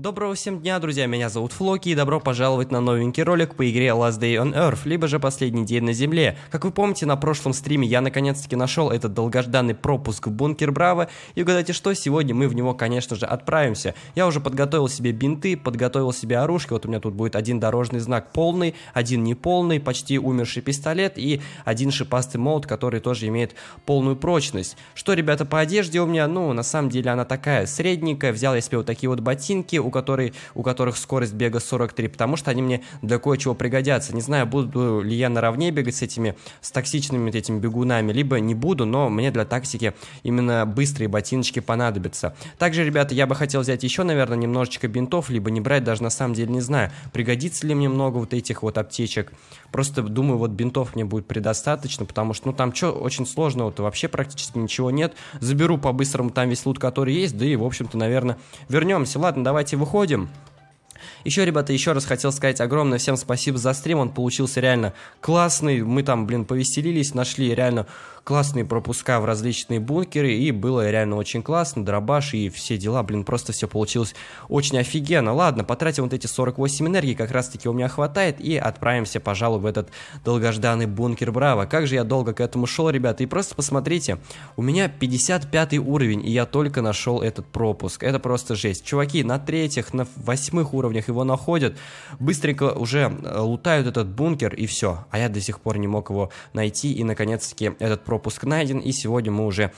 Доброго всем дня, друзья, меня зовут Флоки, и добро пожаловать на новенький ролик по игре Last Day on Earth, либо же Последний день на Земле. Как вы помните, на прошлом стриме я наконец-таки нашел этот долгожданный пропуск в бункер Браво, и угадайте что, сегодня мы в него, конечно же, отправимся. Я уже подготовил себе бинты, подготовил себе оружие. вот у меня тут будет один дорожный знак полный, один неполный, почти умерший пистолет и один шипастый молот, который тоже имеет полную прочность. Что, ребята, по одежде у меня, ну, на самом деле она такая, средненькая, взял я себе вот такие вот ботинки, у, которой, у которых скорость бега 43, потому что они мне для кое-чего пригодятся. Не знаю, буду ли я наравне бегать с этими, с токсичными этими бегунами, либо не буду, но мне для тактики именно быстрые ботиночки понадобятся. Также, ребята, я бы хотел взять еще, наверное, немножечко бинтов, либо не брать, даже на самом деле не знаю, пригодится ли мне много вот этих вот аптечек. Просто думаю, вот бинтов мне будет предостаточно, потому что, ну, там что, очень сложно, то вообще практически ничего нет. Заберу по-быстрому там весь лут, который есть, да и, в общем-то, наверное, вернемся. Ладно, давайте выходим. Еще, ребята, еще раз хотел сказать огромное всем спасибо за стрим, он получился реально классный, мы там, блин, повеселились, нашли реально классные пропуска в различные бункеры, и было реально очень классно, дробаш и все дела, блин, просто все получилось очень офигенно. Ладно, потратим вот эти 48 энергии, как раз-таки у меня хватает, и отправимся, пожалуй, в этот долгожданный бункер Браво. Как же я долго к этому шел, ребята, и просто посмотрите, у меня 55 уровень, и я только нашел этот пропуск, это просто жесть. Чуваки на третьих, на восьмых уровнях его находят, быстренько уже э, лутают этот бункер, и все, а я до сих пор не мог его найти, и наконец-таки этот пропуск найден, и сегодня мы уже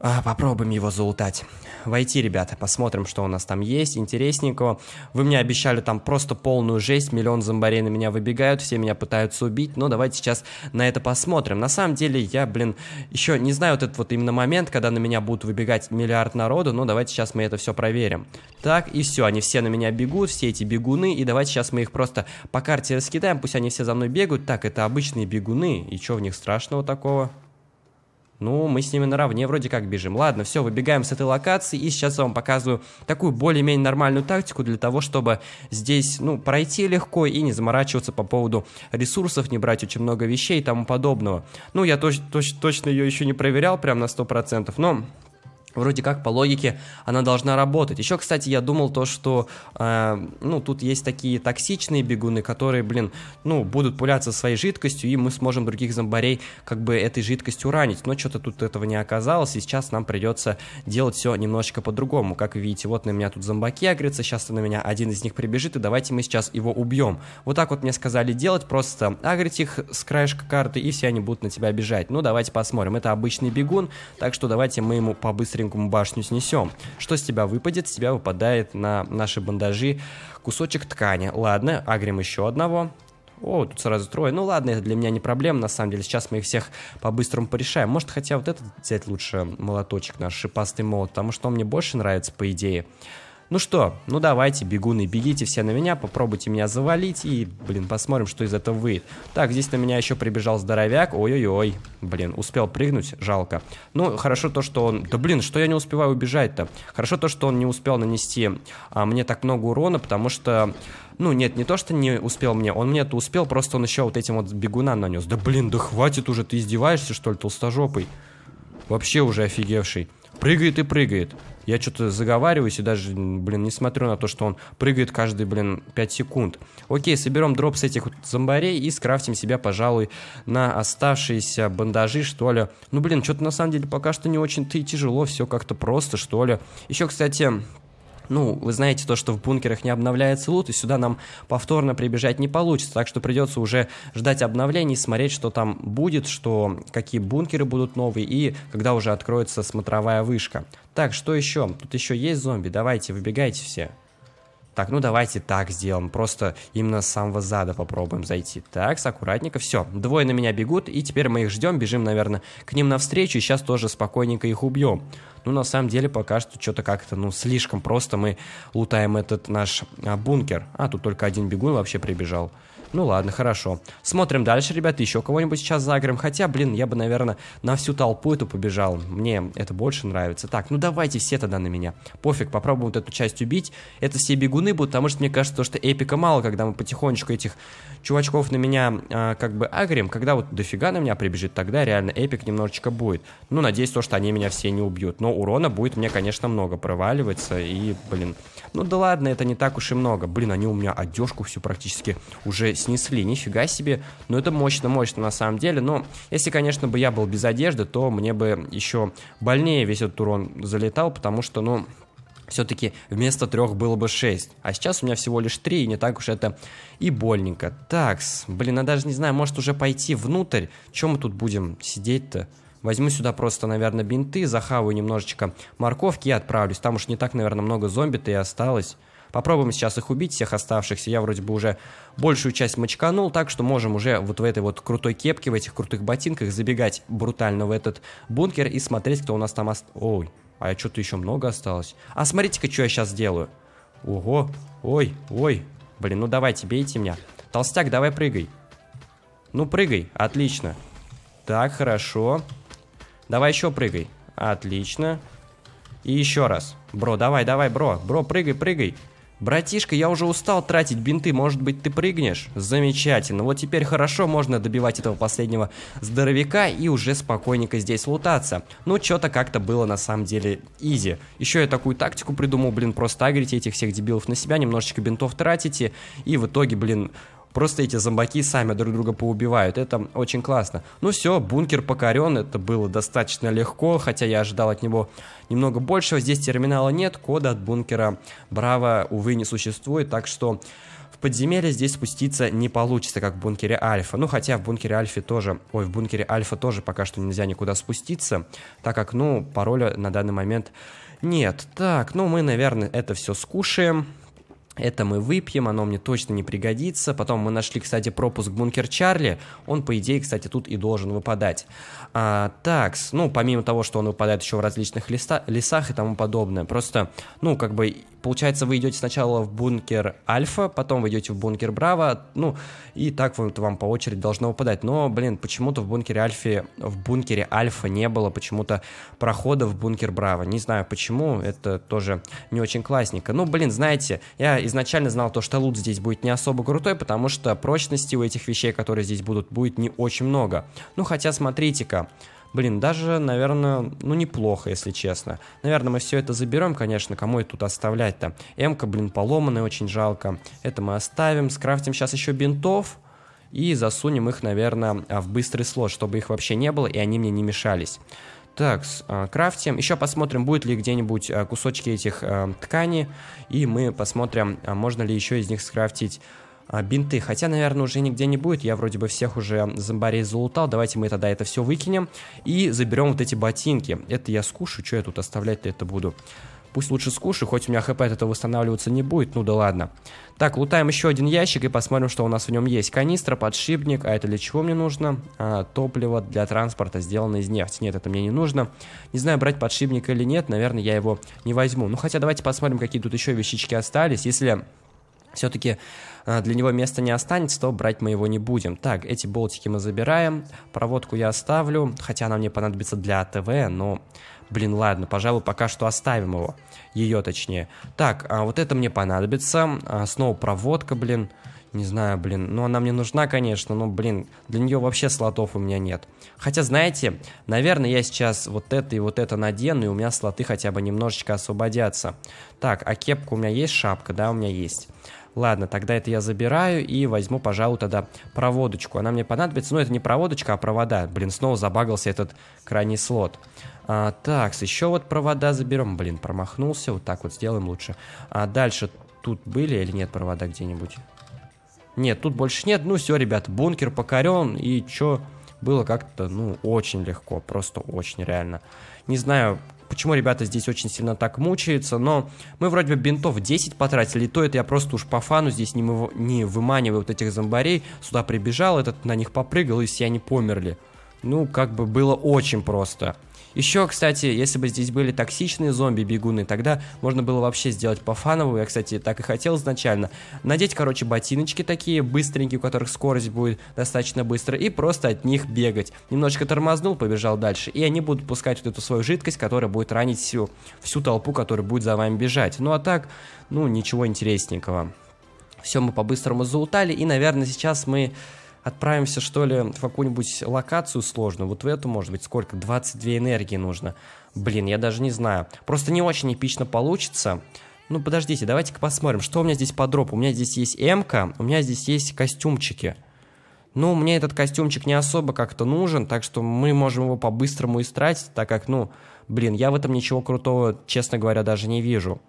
а, попробуем его заутать. Войти, ребята, посмотрим, что у нас там есть, интересненького. Вы мне обещали там просто полную жесть, миллион зомбарей на меня выбегают, все меня пытаются убить, но давайте сейчас на это посмотрим. На самом деле, я, блин, еще не знаю вот этот вот именно момент, когда на меня будут выбегать миллиард народу, но давайте сейчас мы это все проверим. Так, и все, они все на меня бегут, все эти бегуны, и давайте сейчас мы их просто по карте раскидаем, пусть они все за мной бегают. Так, это обычные бегуны, и что в них страшного такого? Ну, мы с ними наравне вроде как бежим. Ладно, все, выбегаем с этой локации, и сейчас я вам показываю такую более-менее нормальную тактику для того, чтобы здесь, ну, пройти легко и не заморачиваться по поводу ресурсов, не брать очень много вещей и тому подобного. Ну, я точ точ точно ее еще не проверял прям на 100%, но вроде как по логике она должна работать. Еще, кстати, я думал то, что э, ну тут есть такие токсичные бегуны, которые, блин, ну будут пуляться своей жидкостью, и мы сможем других зомбарей как бы этой жидкостью ранить. Но что-то тут этого не оказалось, и сейчас нам придется делать все немножечко по-другому. Как видите, вот на меня тут зомбаки агрятся, сейчас на меня один из них прибежит, и давайте мы сейчас его убьем. Вот так вот мне сказали делать, просто агрить их с краешка карты, и все они будут на тебя бежать. Ну давайте посмотрим. Это обычный бегун, так что давайте мы ему побыстренько маленькому башню снесем. Что с тебя выпадет? С тебя выпадает на наши бандажи кусочек ткани. Ладно, агрим еще одного. О, тут сразу трое. Ну ладно, это для меня не проблема, на самом деле. Сейчас мы их всех по-быстрому порешаем. Может, хотя вот этот взять лучше молоточек наш, шипастый молот, потому что он мне больше нравится, по идее. Ну что, ну давайте, бегуны, бегите все на меня, попробуйте меня завалить и, блин, посмотрим, что из этого выйдет. Так, здесь на меня еще прибежал здоровяк, ой-ой-ой, блин, успел прыгнуть, жалко. Ну, хорошо то, что он... Да блин, что я не успеваю убежать-то? Хорошо то, что он не успел нанести а, мне так много урона, потому что... Ну, нет, не то, что не успел мне, он мне это успел, просто он еще вот этим вот бегунам нанес. Да блин, да хватит уже, ты издеваешься, что ли, толстожопый? Вообще уже офигевший прыгает и прыгает. Я что-то заговариваюсь и даже, блин, не смотрю на то, что он прыгает каждые, блин, 5 секунд. Окей, соберем дроп с этих вот зомбарей и скрафтим себя, пожалуй, на оставшиеся бандажи, что ли. Ну, блин, что-то на самом деле пока что не очень-то и тяжело, все как-то просто, что ли. Еще, кстати, ну, вы знаете то, что в бункерах не обновляется лут, и сюда нам повторно прибежать не получится, так что придется уже ждать обновлений, смотреть, что там будет, что, какие бункеры будут новые, и когда уже откроется смотровая вышка. Так, что еще? Тут еще есть зомби, давайте, выбегайте все. Так, ну давайте так сделаем. Просто именно с самого зада попробуем зайти. Так, аккуратненько. Все, двое на меня бегут, и теперь мы их ждем, бежим, наверное, к ним навстречу, и сейчас тоже спокойненько их убьем. Ну, на самом деле, пока что что-то как-то, ну, слишком просто мы лутаем этот наш а, бункер. А, тут только один бегун вообще прибежал. Ну ладно, хорошо. Смотрим дальше, ребята, еще кого-нибудь сейчас загрем. Хотя, блин, я бы, наверное, на всю толпу эту побежал. Мне это больше нравится. Так, ну давайте все тогда на меня. Пофиг, попробуем вот эту часть убить. Это все бегуны будут, потому что мне кажется, то, что эпика мало, когда мы потихонечку этих чувачков на меня а, как бы агрим. Когда вот дофига на меня прибежит, тогда реально эпик немножечко будет. Ну, надеюсь, то, что они меня все не убьют. Но урона будет мне, конечно, много проваливаться, и, блин, ну да ладно, это не так уж и много. Блин, они у меня одежку всю практически уже снесли, нифига себе. Но ну, это мощно-мощно на самом деле. Но если, конечно, бы я был без одежды, то мне бы еще больнее весь этот урон залетал, потому что, ну, все-таки вместо трех было бы 6. А сейчас у меня всего лишь 3, и не так уж это и больненько. Такс, блин, я даже не знаю, может уже пойти внутрь? Чем мы тут будем сидеть-то? Возьму сюда просто, наверное, бинты, захаваю немножечко морковки и отправлюсь. Там уж не так, наверное, много зомби-то и осталось. Попробуем сейчас их убить, всех оставшихся. Я вроде бы уже большую часть мочканул, так что можем уже вот в этой вот крутой кепке, в этих крутых ботинках забегать брутально в этот бункер и смотреть, кто у нас там остался. Ой, а что-то еще много осталось. А смотрите-ка, что я сейчас делаю. Ого, ой, ой. Блин, ну давайте, бейте меня. Толстяк, давай прыгай. Ну, прыгай, отлично. Так, хорошо. Хорошо. Давай еще прыгай. Отлично. И еще раз. Бро, давай, давай, бро. Бро, прыгай, прыгай. Братишка, я уже устал тратить бинты, может быть ты прыгнешь? Замечательно, вот теперь хорошо можно добивать этого последнего здоровяка и уже спокойненько здесь лутаться. Ну, что-то как-то было на самом деле изи. Еще я такую тактику придумал, блин, просто агрите этих всех дебилов на себя, немножечко бинтов тратите, и в итоге, блин, просто эти зомбаки сами друг друга поубивают. Это очень классно. Ну все, бункер покорен, это было достаточно легко, хотя я ожидал от него немного большего. Здесь терминала нет, кода от бункера Браво, увы, не существует, так что в подземелье здесь спуститься не получится, как в бункере Альфа. Ну, хотя в бункере Альфа тоже... Ой, в бункере Альфа тоже пока что нельзя никуда спуститься, так как, ну, пароля на данный момент нет. Так, ну, мы, наверное, это все скушаем это мы выпьем, оно мне точно не пригодится. Потом мы нашли, кстати, пропуск Бункер Чарли. Он, по идее, кстати, тут и должен выпадать. А, такс, ну, помимо того, что он выпадает еще в различных леса, лесах и тому подобное. Просто, ну, как бы, получается, вы идете сначала в бункер Альфа, потом вы идете в бункер Браво, ну, и так вот вам по очереди должно выпадать. Но, блин, почему-то в бункере Альфе, в бункере Альфа не было почему-то прохода в бункер Браво. Не знаю почему, это тоже не очень классненько. Ну, блин, знаете, я изначально знал то, что лут здесь будет не особо крутой, потому что прочности у этих вещей, которые здесь будут, будет не очень много. Ну, хотя, смотрите-ка, Блин, даже, наверное, ну неплохо, если честно. Наверное, мы все это заберем, конечно, кому это тут оставлять-то. Эмка, блин, поломанная, очень жалко. Это мы оставим, скрафтим сейчас еще бинтов. И засунем их, наверное, а, в быстрый слот, чтобы их вообще не было, и они мне не мешались. Так, а, крафтим. Еще посмотрим, будет ли где-нибудь а, кусочки этих а, тканей. И мы посмотрим, можно ли еще из них скрафтить бинты. Хотя, наверное, уже нигде не будет. Я вроде бы всех уже зомбарей залутал. Давайте мы тогда это все выкинем. И заберем вот эти ботинки. Это я скушу. Что я тут оставлять-то это буду? Пусть лучше скушаю, хоть у меня хп от этого восстанавливаться не будет, ну да ладно. Так, лутаем еще один ящик и посмотрим, что у нас в нем есть. Канистра, подшипник, а это для чего мне нужно? А, топливо для транспорта, сделанное из нефти. Нет, это мне не нужно. Не знаю, брать подшипник или нет, наверное, я его не возьму. Ну хотя давайте посмотрим, какие тут еще вещички остались. Если все-таки а, для него места не останется, то брать мы его не будем. Так, эти болтики мы забираем, проводку я оставлю, хотя она мне понадобится для ТВ, но Блин, ладно, пожалуй, пока что оставим его. Ее, точнее. Так, а вот это мне понадобится. А, снова проводка, блин. Не знаю, блин. Ну, она мне нужна, конечно, но, блин, для нее вообще слотов у меня нет. Хотя, знаете, наверное, я сейчас вот это и вот это надену, и у меня слоты хотя бы немножечко освободятся. Так, а кепка у меня есть, шапка, да, у меня есть. Ладно, тогда это я забираю и возьму, пожалуй, тогда проводочку. Она мне понадобится, но ну, это не проводочка, а провода. Блин, снова забагался этот крайний слот. А, так, еще вот провода заберем. Блин, промахнулся. Вот так вот сделаем лучше. А дальше тут были или нет провода где-нибудь? Нет, тут больше нет. Ну все, ребят, бункер покорен. И что было как-то, ну, очень легко. Просто очень реально. Не знаю, почему ребята здесь очень сильно так мучаются, но мы вроде бы бинтов 10 потратили, и то это я просто уж по фану здесь не, мы, не выманиваю вот этих зомбарей, сюда прибежал, этот на них попрыгал, и все они померли. Ну, как бы было очень просто. Еще, кстати, если бы здесь были токсичные зомби-бегуны, тогда можно было вообще сделать по-фановому. Я, кстати, так и хотел изначально. Надеть, короче, ботиночки такие, быстренькие, у которых скорость будет достаточно быстро, и просто от них бегать. Немножечко тормознул, побежал дальше, и они будут пускать вот эту свою жидкость, которая будет ранить всю, всю толпу, которая будет за вами бежать. Ну а так, ну, ничего интересненького. Все мы по-быстрому заутали, и, наверное, сейчас мы отправимся, что ли, в какую-нибудь локацию сложную. Вот в эту, может быть, сколько? 22 энергии нужно. Блин, я даже не знаю. Просто не очень эпично получится. Ну, подождите, давайте-ка посмотрим, что у меня здесь по дропу. У меня здесь есть эмка, у меня здесь есть костюмчики. Ну, мне этот костюмчик не особо как-то нужен, так что мы можем его по-быстрому истратить, так как, ну, блин, я в этом ничего крутого, честно говоря, даже не вижу.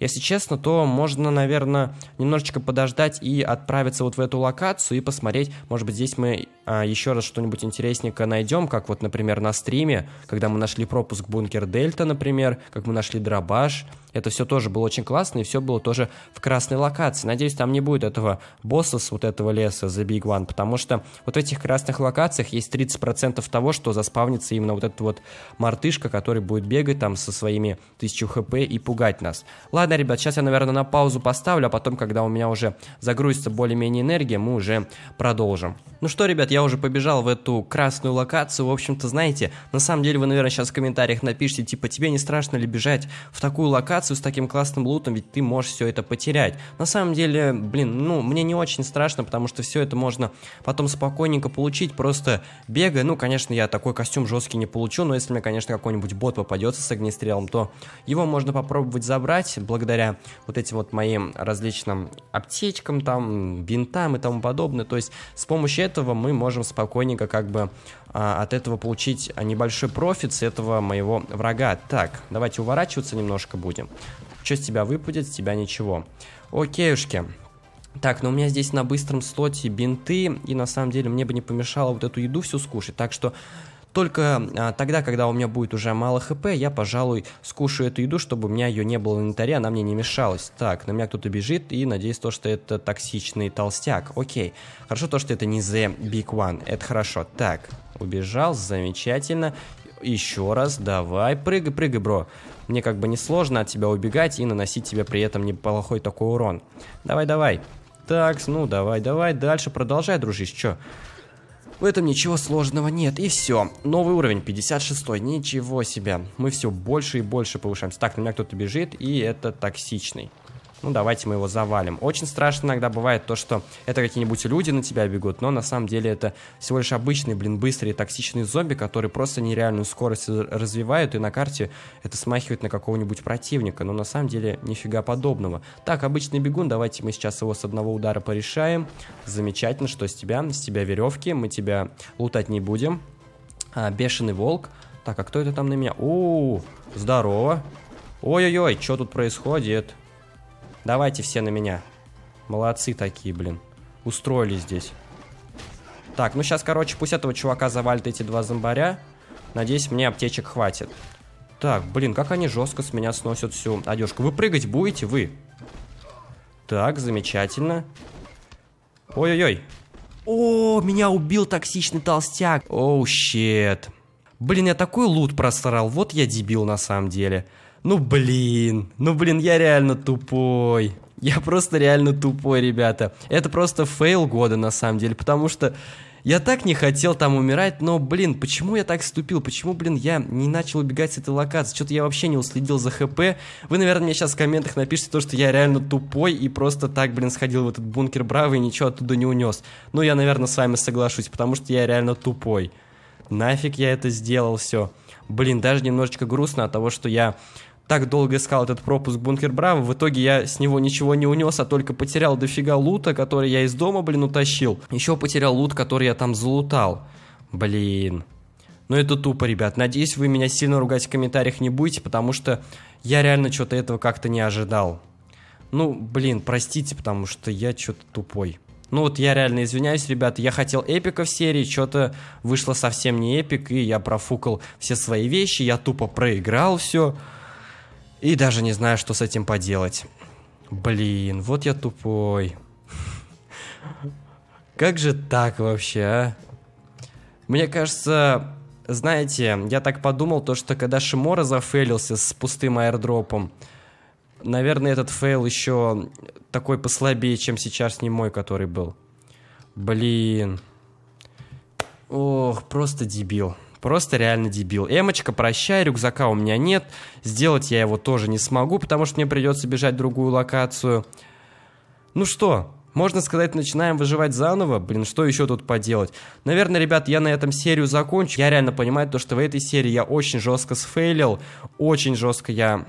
Если честно, то можно, наверное, немножечко подождать и отправиться вот в эту локацию и посмотреть, может быть, здесь мы а, еще раз что-нибудь интересненькое найдем, как вот, например, на стриме, когда мы нашли пропуск Бункер Дельта, например, как мы нашли дробаш, это все тоже было очень классно, и все было тоже в красной локации. Надеюсь, там не будет этого босса с вот этого леса, The Big One, потому что вот в этих красных локациях есть 30% того, что заспавнится именно вот этот вот мартышка, который будет бегать там со своими 1000 хп и пугать нас. Ладно, ребят, сейчас я, наверное, на паузу поставлю, а потом, когда у меня уже загрузится более-менее энергия, мы уже продолжим. Ну что, ребят, я уже побежал в эту красную локацию. В общем-то, знаете, на самом деле вы, наверное, сейчас в комментариях напишите, типа, тебе не страшно ли бежать в такую локацию, локацию с таким классным лутом, ведь ты можешь все это потерять. На самом деле, блин, ну, мне не очень страшно, потому что все это можно потом спокойненько получить, просто бегая. Ну, конечно, я такой костюм жесткий не получу, но если мне, конечно, какой-нибудь бот попадется с огнестрелом, то его можно попробовать забрать благодаря вот этим вот моим различным аптечкам, там, бинтам и тому подобное. То есть с помощью этого мы можем спокойненько как бы а, от этого получить а, небольшой профит с этого моего врага. Так, давайте уворачиваться немножко будем. Что с тебя выпадет? С тебя ничего. Окейушки. Так, но ну у меня здесь на быстром слоте бинты, и на самом деле мне бы не помешало вот эту еду всю скушать, так что только а, тогда, когда у меня будет уже мало хп, я, пожалуй, скушаю эту еду, чтобы у меня ее не было в инвентаре, она мне не мешалась. Так, на меня кто-то бежит, и надеюсь то, что это токсичный толстяк. Окей. Хорошо то, что это не The Big One. Это хорошо. Так, Убежал, замечательно. Еще раз, давай, прыгай, прыгай, бро. Мне как бы не сложно от тебя убегать и наносить тебе при этом неплохой такой урон. Давай, давай. Так, ну давай, давай, дальше продолжай, дружище, чё? В этом ничего сложного нет, и все. Новый уровень, 56 -й. ничего себе. Мы все больше и больше повышаемся. Так, на меня кто-то бежит, и это токсичный ну давайте мы его завалим. Очень страшно иногда бывает то, что это какие-нибудь люди на тебя бегут, но на самом деле это всего лишь обычные, блин, быстрые токсичные зомби, которые просто нереальную скорость развивают, и на карте это смахивает на какого-нибудь противника, но на самом деле нифига подобного. Так, обычный бегун, давайте мы сейчас его с одного удара порешаем. Замечательно, что с тебя? С тебя веревки, мы тебя лутать не будем. А, бешеный волк. Так, а кто это там на меня? О, здорово. Ой-ой-ой, что тут происходит? Давайте все на меня. Молодцы такие, блин. Устроили здесь. Так, ну сейчас, короче, пусть этого чувака завалит эти два зомбаря. Надеюсь, мне аптечек хватит. Так, блин, как они жестко с меня сносят всю одежку. Вы прыгать будете? Вы. Так, замечательно. Ой-ой-ой. О, меня убил токсичный толстяк. Оу, oh, щет. Блин, я такой лут просрал. Вот я дебил на самом деле. Ну блин, ну блин, я реально тупой. Я просто реально тупой, ребята. Это просто фейл года на самом деле, потому что я так не хотел там умирать, но, блин, почему я так ступил? Почему, блин, я не начал убегать с этой локации? Что-то я вообще не уследил за ХП. Вы, наверное, мне сейчас в комментах напишите то, что я реально тупой и просто так, блин, сходил в этот бункер Браво и ничего оттуда не унес. Ну, я, наверное, с вами соглашусь, потому что я реально тупой. Нафиг я это сделал, все. Блин, даже немножечко грустно от того, что я так долго искал этот пропуск Бункер Браво. В итоге я с него ничего не унес, а только потерял дофига лута, который я из дома, блин, утащил. Еще потерял лут, который я там залутал. Блин. Ну это тупо, ребят. Надеюсь, вы меня сильно ругать в комментариях не будете, потому что я реально что-то этого как-то не ожидал. Ну, блин, простите, потому что я что-то тупой. Ну вот я реально извиняюсь, ребята, я хотел эпика в серии, что-то вышло совсем не эпик, и я профукал все свои вещи, я тупо проиграл все. И даже не знаю, что с этим поделать. Блин, вот я тупой. Как же так вообще, а? Мне кажется, знаете, я так подумал, то, что когда Шимора зафейлился с пустым аирдропом, наверное, этот фейл еще такой послабее, чем сейчас не мой, который был. Блин. Ох, просто дебил. Просто реально дебил. Эмочка, прощай, рюкзака у меня нет. Сделать я его тоже не смогу, потому что мне придется бежать в другую локацию. Ну что, можно сказать, начинаем выживать заново. Блин, что еще тут поделать? Наверное, ребят, я на этом серию закончу. Я реально понимаю то, что в этой серии я очень жестко сфейлил. Очень жестко я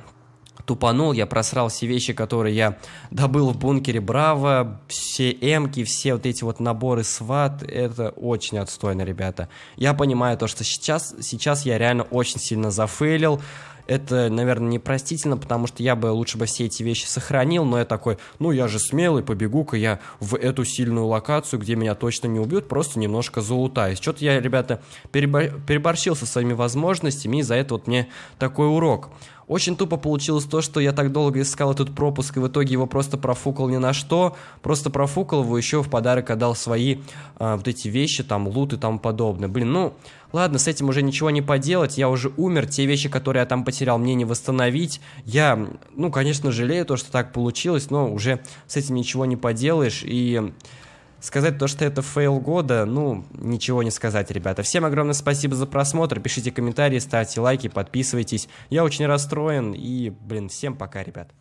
тупанул, я просрал все вещи, которые я добыл в бункере Браво, все эмки, все вот эти вот наборы сват, это очень отстойно, ребята. Я понимаю то, что сейчас, сейчас я реально очень сильно зафейлил, это, наверное, непростительно, потому что я бы лучше бы все эти вещи сохранил, но я такой, ну я же смелый, побегу-ка я в эту сильную локацию, где меня точно не убьют, просто немножко заутаюсь. Что-то я, ребята, перебор... переборщил со своими возможностями, и за это вот мне такой урок. Очень тупо получилось то, что я так долго искал этот пропуск, и в итоге его просто профукал ни на что, просто профукал его, еще в подарок отдал свои э, вот эти вещи, там, лут и тому подобное. Блин, ну, ладно, с этим уже ничего не поделать, я уже умер, те вещи, которые я там потерял, мне не восстановить. Я, ну, конечно, жалею то, что так получилось, но уже с этим ничего не поделаешь, и... Сказать то, что это фейл года, ну, ничего не сказать, ребята. Всем огромное спасибо за просмотр, пишите комментарии, ставьте лайки, подписывайтесь. Я очень расстроен и, блин, всем пока, ребят.